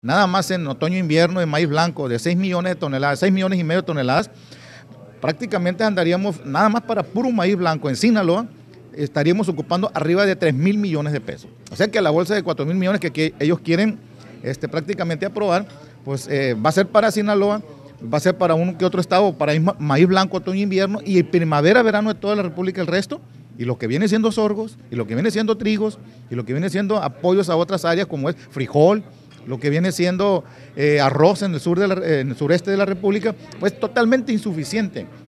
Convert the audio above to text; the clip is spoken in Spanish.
Nada más en otoño-invierno de maíz blanco, de 6 millones de toneladas, 6 millones y medio de toneladas, prácticamente andaríamos, nada más para puro maíz blanco en Sinaloa, estaríamos ocupando arriba de 3 mil millones de pesos. O sea que la bolsa de 4 mil millones que, ellos quieren este, prácticamente aprobar, pues eh, va a ser para Sinaloa, va a ser para un que otro estado, para maíz blanco, otoño, invierno y primavera, verano de toda la República el resto. Y lo que viene siendo sorgos, y lo que viene siendo trigos, y lo que viene siendo apoyos a otras áreas como es frijol, lo que viene siendo eh, arroz en el, sur de en el sureste de la República, pues totalmente insuficiente.